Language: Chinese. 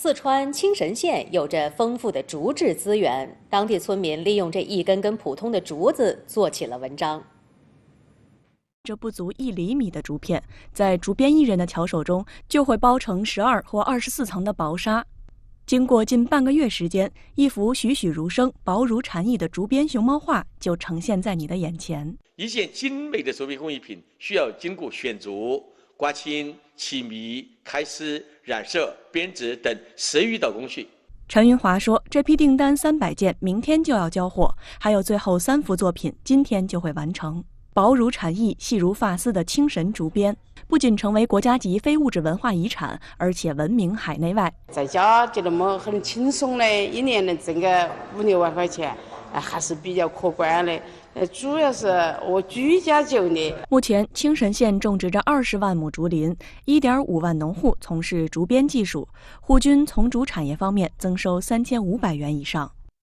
四川青神县有着丰富的竹制资源，当地村民利用这一根根普通的竹子做起了文章。这不足一厘米的竹片，在竹编艺人的巧手中，就会包成十二或二十四层的薄纱。经过近半个月时间，一幅栩栩如生、薄如蝉翼的竹编熊猫画就呈现在你的眼前。一件精美的竹编工艺品需要经过选竹。刮青、起泥、开丝、染色、编织等十余道工序。陈云华说：“这批订单三百件，明天就要交货，还有最后三幅作品，今天就会完成。薄如蝉翼、细如发丝的青神竹编，不仅成为国家级非物质文化遗产，而且闻名海内外。在家就那么很轻松的，一年能挣个五六万块钱。”还是比较可观的。呃，主要是我居家就业。目前，青神县种植着二十万亩竹林，一点五万农户从事竹编技术，户均从竹产业方面增收三千五百元以上。